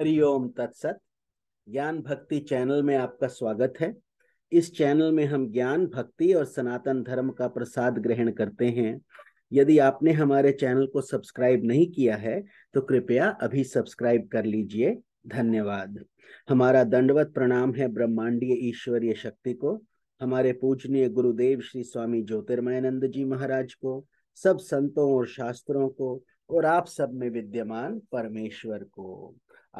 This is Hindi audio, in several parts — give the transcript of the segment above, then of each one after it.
हरिओम तत्सत ज्ञान भक्ति चैनल में आपका स्वागत है इस चैनल में हम ज्ञान भक्ति और सनातन धर्म का प्रसाद ग्रहण करते हैं यदि आपने हमारे चैनल को सब्सक्राइब नहीं किया है तो कृपया अभी सब्सक्राइब कर लीजिए धन्यवाद हमारा दंडवत प्रणाम है ब्रह्मांडीय ईश्वरीय शक्ति को हमारे पूजनीय गुरुदेव श्री स्वामी ज्योतिर्मयानंद जी महाराज को सब संतों और शास्त्रों को और आप सब में विद्यमान परमेश्वर को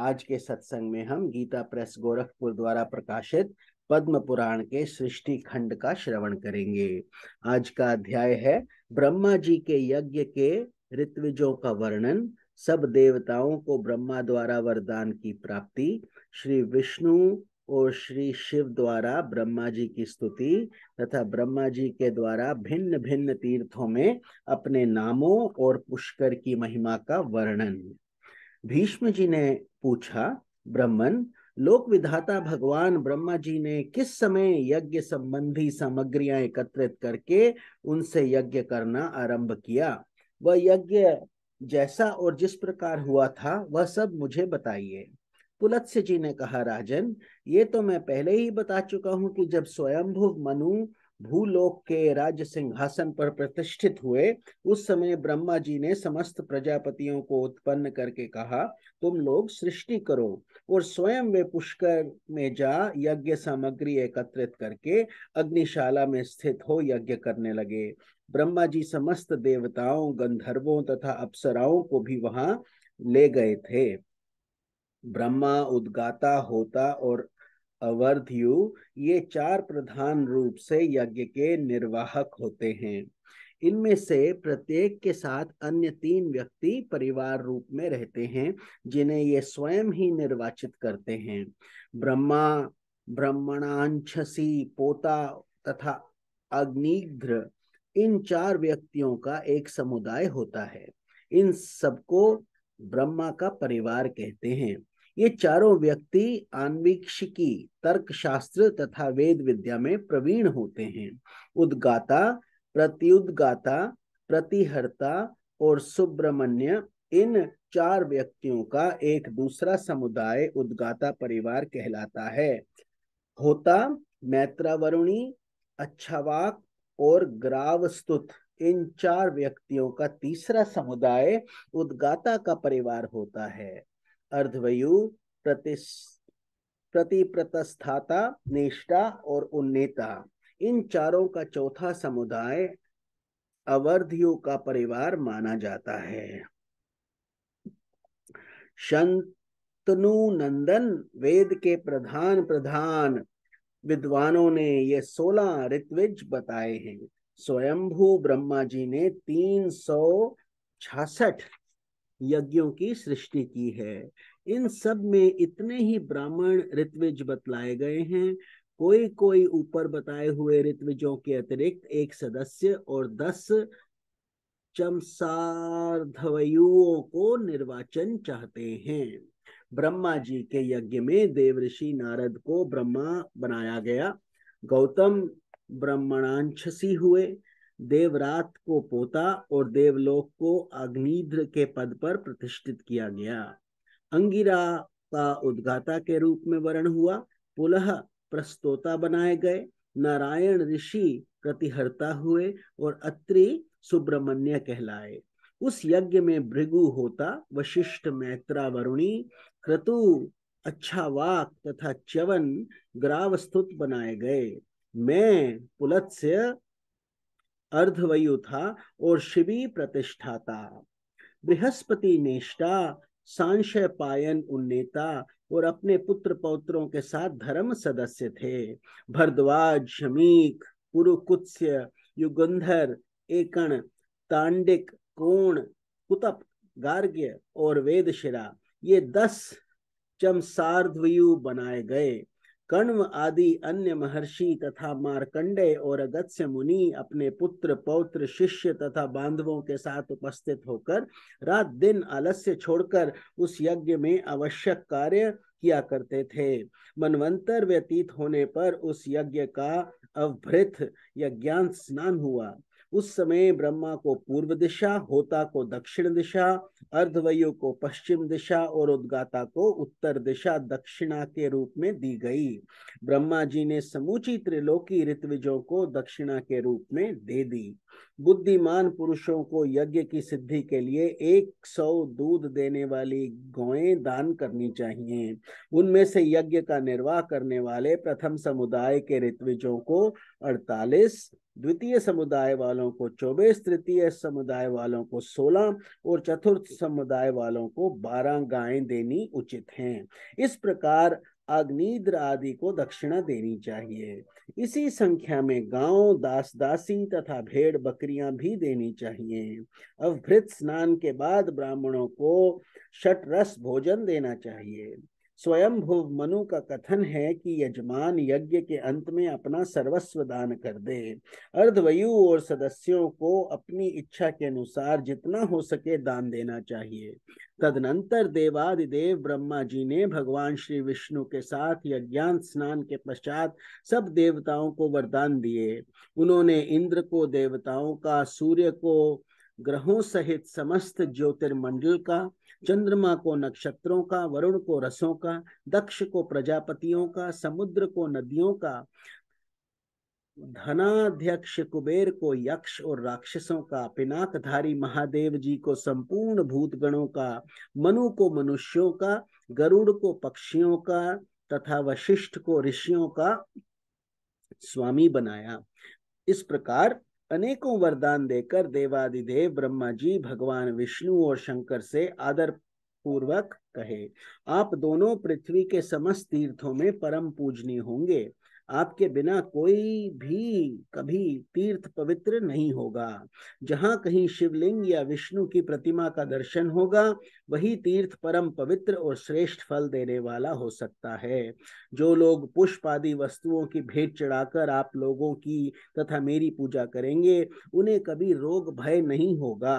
आज के सत्संग में हम गीता प्रेस गोरखपुर द्वारा प्रकाशित पद्म पुराण के सृष्टि खंड का श्रवण करेंगे आज का अध्याय है ब्रह्मा जी के यज्ञ के ऋत्विजों का वर्णन सब देवताओं को ब्रह्मा द्वारा वरदान की प्राप्ति श्री विष्णु और श्री शिव द्वारा ब्रह्मा जी की स्तुति तथा ब्रह्मा जी के द्वारा भिन्न भिन्न तीर्थों में अपने नामों और पुष्कर की महिमा का वर्णन भीष्म जी ने पूछा ब्रह्मन लोक विधाता भगवान ब्रह्मा जी ने किस समय यज्ञ संबंधी सामग्रियां एकत्रित करके उनसे यज्ञ करना आरंभ किया वह यज्ञ जैसा और जिस प्रकार हुआ था वह सब मुझे बताइए पुलत्स्य जी ने कहा राजन ये तो मैं पहले ही बता चुका हूं कि जब स्वयंभुव मनु भूलोक के राज सिंहासन पर प्रतिष्ठित हुए उस समय ब्रह्मा जी ने समस्त प्रजापतियों को उत्पन्न करके कहा तुम लोग सृष्टि करो और स्वयं वे पुष्कर में जा यज्ञ सामग्री एकत्रित करके अग्निशाला में स्थित हो यज्ञ करने लगे ब्रह्मा जी समस्त देवताओं गंधर्वों तथा अप्सराओं को भी वहां ले गए थे ब्रह्मा उद्गाता होता और अवर्धयु ये चार प्रधान रूप से यज्ञ के निर्वाहक होते हैं इनमें से प्रत्येक के साथ अन्य तीन व्यक्ति परिवार रूप में रहते हैं जिन्हें ये स्वयं ही निर्वाचित करते हैं ब्रह्मा ब्रह्मणांशसी पोता तथा अग्निग्र इन चार व्यक्तियों का एक समुदाय होता है इन सबको ब्रह्मा का परिवार कहते हैं ये चारों व्यक्ति आन्वीक्षिकी तर्क शास्त्र तथा वेद विद्या में प्रवीण होते हैं उद्गाता प्रत्युद्गाता प्रतिहर्ता और सुब्रमण्य इन चार व्यक्तियों का एक दूसरा समुदाय उद्गाता परिवार कहलाता है होता मैत्रावरुणी अच्छावाक और ग्रावस्तुत इन चार व्यक्तियों का तीसरा समुदाय उद्गाता का परिवार होता है अर्धवयु प्रति प्रतस्थाता निष्ठा और उन्नेता इन चारों का चौथा समुदाय अवर्धियों का परिवार माना जाता है शंतनु नंदन वेद के प्रधान प्रधान विद्वानों ने ये सोलह ऋत्विज बताए हैं स्वयंभू ब्रह्मा जी ने तीन सौ छासठ यज्ञों की सृष्टि की है इन सब में इतने ही ब्राह्मण ऋत्विज बतलाए गए हैं कोई कोई ऊपर बताए हुए ऋत्विजों के अतिरिक्त एक सदस्य और दस चमसारधवयुओं को निर्वाचन चाहते हैं ब्रह्मा जी के यज्ञ में देव ऋषि नारद को ब्रह्मा बनाया गया गौतम ब्रह्मणांछसी हुए देवरात को पोता और देवलोक को अग्निध्र के पद पर प्रतिष्ठित किया गया अंगिरा का उद्घाता के रूप में वर्ण हुआ पुलह प्रस्तोता बनाए गए नारायण ऋषि प्रतिहर्ता हुए और अत्रि सुब्रमण्य कहलाए उस यज्ञ में भृगु होता वशिष्ठ मैत्रा वरुणी क्रतु अच्छा वाक तथा च्यवन ग्रावस्तुत बनाए गए मैं पुलत्स्य था और शिवी प्रतिष्ठा था बृहस्पति नेष्टा सांशय पायन उन्नेता और अपने पुत्र पौत्रों के साथ धर्म सदस्य थे भरद्वाज शमीक पुरुकुत्स्य युगंधर एकण तांडिक कोण कुतप गार्ग्य और वेदशिरा ये दस चमसार्धवयु बनाए गए कण्व आदि अन्य महर्षि तथा मारकंडे और अगत्य मुनि अपने पुत्र पौत्र शिष्य तथा बांधवों के साथ उपस्थित होकर रात दिन आलस्य छोड़कर उस यज्ञ में आवश्यक कार्य किया करते थे मनवंतर व्यतीत होने पर उस यज्ञ का अवभृत या स्नान हुआ उस समय ब्रह्मा को पूर्व दिशा होता को दक्षिण दिशा अर्धवयु को पश्चिम दिशा और उद्गाता को उत्तर दिशा दक्षिणा के रूप में दी गई ब्रह्मा जी ने समूची त्रिलोकी ऋतविजों को दक्षिणा के रूप में दे दी बुद्धिमान पुरुषों को यज्ञ की सिद्धि के लिए एक सौ दूध देने वाली गौएं दान करनी चाहिए उनमें से यज्ञ का निर्वाह करने वाले प्रथम समुदाय के ऋतविजों को अड़तालीस द्वितीय समुदाय वालों को चौबीस तृतीय समुदाय वालों को सोलह और चतुर्थ समुदाय वालों को बारह गायें देनी उचित हैं इस प्रकार अग्निद्र आदि को दक्षिणा देनी चाहिए इसी संख्या में गांव दास दासी तथा भेड़ बकरियां भी देनी चाहिए अवभृत स्नान के बाद ब्राह्मणों को शटरस भोजन देना चाहिए स्वयं भुव मनु का कथन है कि यजमान यज्ञ के अंत में अपना सर्वस्व दान कर दे अर्धवयु और सदस्यों को अपनी इच्छा के अनुसार जितना हो सके दान देना चाहिए तदनंतर देवादिदेव ब्रह्मा जी ने भगवान श्री विष्णु के साथ यज्ञान स्नान के पश्चात सब देवताओं को वरदान दिए उन्होंने इंद्र को देवताओं का सूर्य को ग्रहों सहित समस्त ज्योतिर्मंडल का चंद्रमा को नक्षत्रों का वरुण को रसों का दक्ष को प्रजापतियों का समुद्र को नदियों का धनाध्यक्ष कुबेर को यक्ष और राक्षसों का पिनाकधारी महादेव जी को संपूर्ण भूतगणों का मनु को मनुष्यों का गरुड़ को पक्षियों का तथा वशिष्ठ को ऋषियों का स्वामी बनाया इस प्रकार अनेकों वरदान देकर देवादिदेव ब्रह्मा जी भगवान विष्णु और शंकर से आदर पूर्वक कहे आप दोनों पृथ्वी के समस्त तीर्थों में परम पूजनीय होंगे आपके बिना कोई भी कभी तीर्थ पवित्र नहीं होगा जहाँ कहीं शिवलिंग या विष्णु की प्रतिमा का दर्शन होगा वही तीर्थ परम पवित्र और श्रेष्ठ फल देने वाला हो सकता है जो लोग पुष्प आदि वस्तुओं की भेंट चढ़ाकर आप लोगों की तथा मेरी पूजा करेंगे उन्हें कभी रोग भय नहीं होगा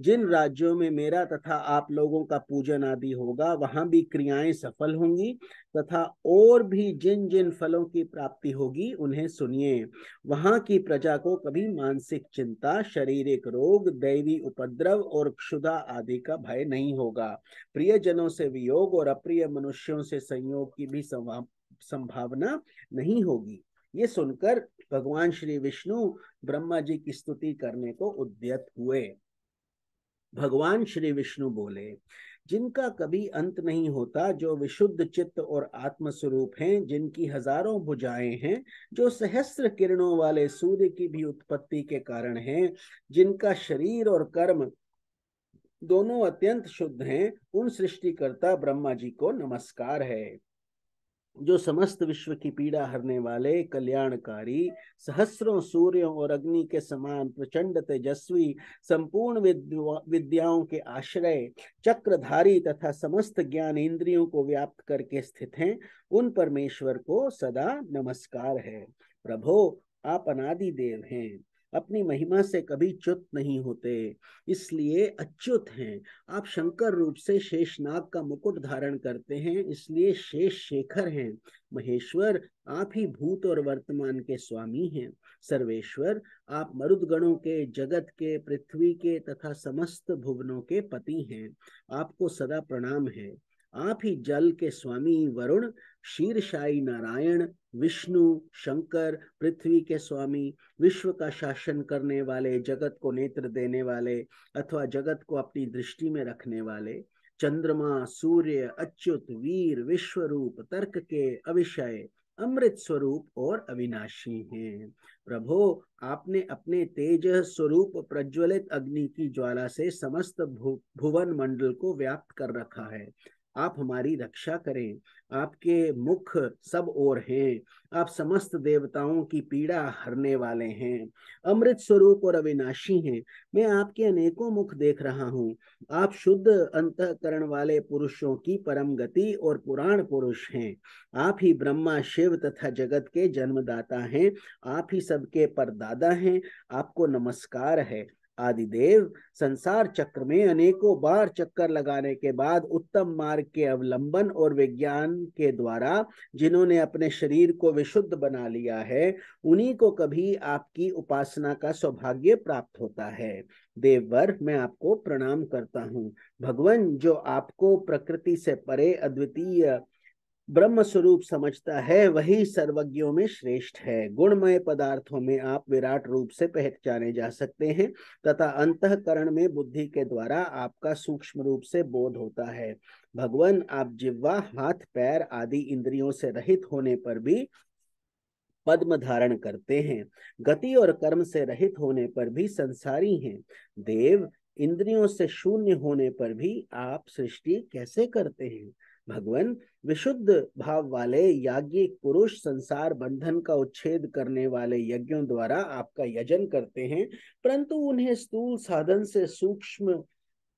जिन राज्यों में मेरा तथा आप लोगों का पूजन आदि होगा वहां भी क्रियाएं सफल होंगी तथा और भी जिन जिन फलों की प्राप्ति होगी उन्हें सुनिए वहां की प्रजा को कभी मानसिक चिंता शारीरिक रोग दैवी उपद्रव और क्षुधा आदि का भय नहीं होगा प्रियजनों से वियोग और अप्रिय मनुष्यों से संयोग की भी संभावना नहीं होगी ये सुनकर भगवान श्री विष्णु ब्रह्मा जी की स्तुति करने को उद्यत हुए भगवान श्री विष्णु बोले जिनका कभी अंत नहीं होता जो विशुद्ध चित्त और आत्म स्वरूप हैं जिनकी हजारों भुजाएं हैं जो सहस्त्र किरणों वाले सूर्य की भी उत्पत्ति के कारण हैं जिनका शरीर और कर्म दोनों अत्यंत शुद्ध हैं उन सृष्टिकर्ता ब्रह्मा जी को नमस्कार है जो समस्त विश्व की पीड़ा हरने वाले कल्याणकारी सहस्रों सूर्यों और अग्नि के समान प्रचंड तेजस्वी संपूर्ण विद्याओं के आश्रय चक्रधारी तथा समस्त ज्ञान इंद्रियों को व्याप्त करके स्थित हैं उन परमेश्वर को सदा नमस्कार है प्रभो आप अनादि देव हैं अपनी महिमा से कभी च्युत नहीं होते इसलिए अच्युत हैं आप शंकर रूप से शेषनाग का मुकुट धारण करते हैं इसलिए शेष शेखर हैं महेश्वर आप ही भूत और वर्तमान के स्वामी हैं सर्वेश्वर आप मरुदगणों के जगत के पृथ्वी के तथा समस्त भुवनों के पति हैं आपको सदा प्रणाम है आप ही जल के स्वामी वरुण शीर्षाई नारायण विष्णु शंकर पृथ्वी के स्वामी विश्व का शासन करने वाले जगत को नेत्र देने वाले अथवा जगत को अपनी दृष्टि में रखने वाले चंद्रमा सूर्य अच्युत वीर विश्व रूप तर्क के अविषय अमृत स्वरूप और अविनाशी हैं प्रभो आपने अपने तेज स्वरूप प्रज्वलित अग्नि की ज्वाला से समस्त भु, भुवन मंडल को व्याप्त कर रखा है आप हमारी रक्षा करें आपके मुख सब ओर हैं आप समस्त देवताओं की पीड़ा हरने वाले हैं अमृत स्वरूप और अविनाशी हैं मैं आपके अनेकों मुख देख रहा हूँ आप शुद्ध अंतकरण वाले पुरुषों की परम गति और पुराण पुरुष हैं आप ही ब्रह्मा शिव तथा जगत के जन्मदाता हैं आप ही सबके परदादा हैं आपको नमस्कार है आदि देव संसार चक्र में अनेकों बार चक्कर लगाने के बाद उत्तम मार्ग के अवलंबन और विज्ञान के द्वारा जिन्होंने अपने शरीर को विशुद्ध बना लिया है उन्हीं को कभी आपकी उपासना का सौभाग्य प्राप्त होता है देववर मैं आपको प्रणाम करता हूँ भगवान जो आपको प्रकृति से परे अद्वितीय ब्रह्म स्वरूप समझता है वही सर्वज्ञों में श्रेष्ठ है गुणमय पदार्थों में आप विराट रूप से पहचाने जा सकते हैं तथा अंतकरण में बुद्धि के द्वारा आपका सूक्ष्म रूप से बोध होता है भगवान आप जिह्वा हाथ पैर आदि इंद्रियों से रहित होने पर भी पद्म धारण करते हैं गति और कर्म से रहित होने पर भी संसारी हैं देव इंद्रियों से शून्य होने पर भी आप सृष्टि कैसे करते हैं भगवान विशुद्ध भाव वाले याज्ञिक पुरुष संसार बंधन का उच्छेद करने वाले यज्ञों द्वारा आपका यजन करते हैं परंतु उन्हें स्थूल साधन से सूक्ष्म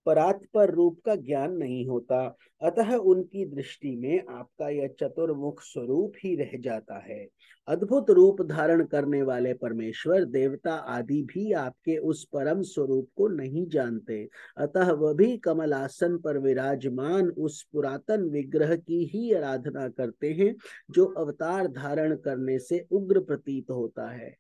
परात्पर रूप का ज्ञान नहीं होता अतः उनकी दृष्टि में आपका यह चतुर्मुख स्वरूप ही रह जाता है अद्भुत रूप धारण करने वाले परमेश्वर देवता आदि भी आपके उस परम स्वरूप को नहीं जानते अतः वह भी आसन पर विराजमान उस पुरातन विग्रह की ही आराधना करते हैं जो अवतार धारण करने से उग्र प्रतीत होता है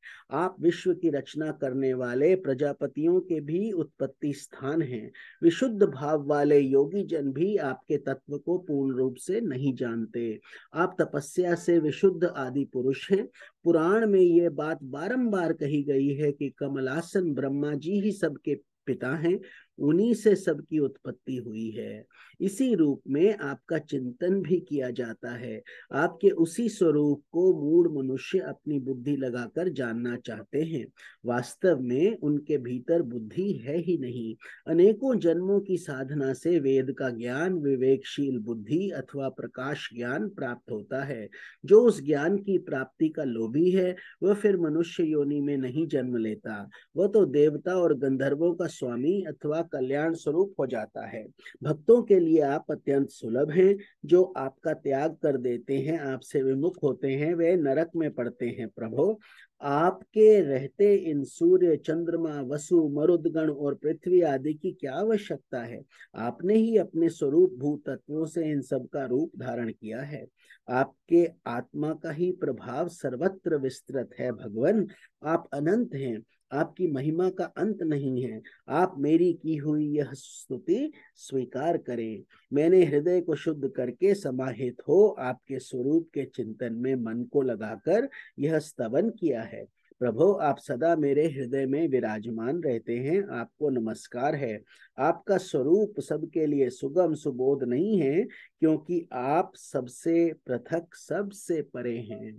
आप विश्व की रचना करने वाले प्रजापतियों के भी उत्पत्ति स्थान हैं शुद्ध भाव वाले योगी जन भी आपके तत्व को पूर्ण रूप से नहीं जानते आप तपस्या से विशुद्ध आदि पुरुष हैं पुराण में ये बात बारंबार कही गई है कि कमलासन ब्रह्मा जी ही सबके पिता हैं उन्हीं से सबकी उत्पत्ति हुई है इसी रूप में आपका चिंतन भी किया जाता है आपके उसी स्वरूप को मूल मनुष्य अपनी बुद्धि लगाकर जानना चाहते हैं वास्तव में उनके भीतर बुद्धि है ही नहीं अनेकों जन्मों की साधना से वेद का ज्ञान विवेकशील बुद्धि अथवा प्रकाश ज्ञान प्राप्त होता है जो उस ज्ञान की प्राप्ति का लोभी है वह फिर मनुष्य योनि में नहीं जन्म लेता वह तो देवता और गंधर्वों का स्वामी अथवा कल्याण स्वरूप हो जाता है भक्तों के लिए आप अत्यंत सुलभ हैं जो आपका त्याग कर देते हैं आपसे विमुख होते हैं वे नरक में पड़ते हैं प्रभो आपके रहते इन सूर्य चंद्रमा वसु मरुदगण और पृथ्वी आदि की क्या आवश्यकता है आपने ही अपने स्वरूप भूतत्वों से इन सब का रूप धारण किया है आपके आत्मा का ही प्रभाव सर्वत्र विस्तृत है भगवान आप अनंत हैं आपकी महिमा का अंत नहीं है आप मेरी की हुई यह स्तुति स्वीकार करें मैंने हृदय को शुद्ध करके समाहित हो आपके स्वरूप के चिंतन में मन को लगाकर यह स्तवन किया है प्रभो आप सदा मेरे हृदय में विराजमान रहते हैं आपको नमस्कार है आपका स्वरूप सबके लिए सुगम सुबोध नहीं है क्योंकि आप सबसे पृथक सबसे परे हैं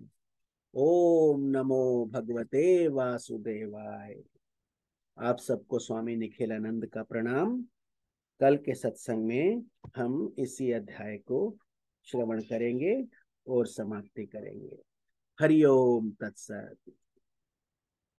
ओम नमो भगवते वासुदेवाय आप सबको स्वामी निखिल आनंद का प्रणाम कल के सत्संग में हम इसी अध्याय को श्रवण करेंगे और समाप्ति करेंगे हरिओम तत्सत